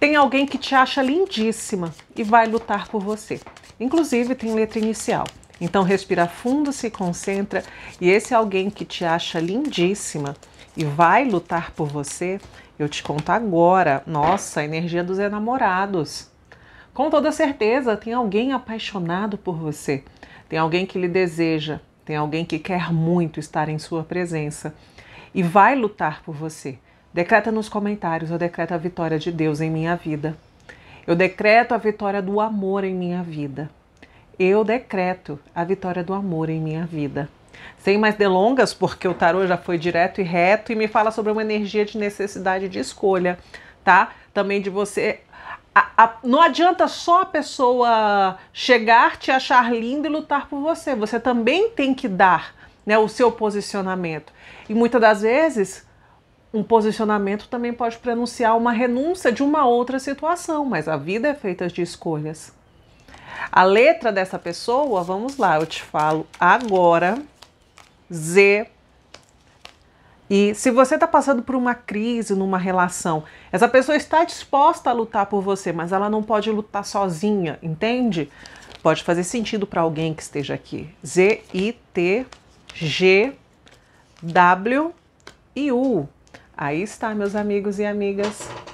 Tem alguém que te acha lindíssima e vai lutar por você. Inclusive tem letra inicial. Então respira fundo, se concentra e esse alguém que te acha lindíssima e vai lutar por você, eu te conto agora. Nossa, a energia dos enamorados. Com toda certeza, tem alguém apaixonado por você. Tem alguém que lhe deseja, tem alguém que quer muito estar em sua presença e vai lutar por você. Decreta nos comentários: eu decreto a vitória de Deus em minha vida. Eu decreto a vitória do amor em minha vida. Eu decreto a vitória do amor em minha vida. Sem mais delongas, porque o tarô já foi direto e reto e me fala sobre uma energia de necessidade de escolha, tá? Também de você. A, a... não adianta só a pessoa chegar, te achar lindo e lutar por você. Você também tem que dar né, o seu posicionamento. E muitas das vezes um posicionamento também pode pronunciar uma renúncia de uma outra situação, mas a vida é feita de escolhas. A letra dessa pessoa, vamos lá, eu te falo agora. Z. E se você está passando por uma crise numa relação, essa pessoa está disposta a lutar por você, mas ela não pode lutar sozinha, entende? Pode fazer sentido para alguém que esteja aqui. Z, I, T, G, W e U. Aí está, meus amigos e amigas,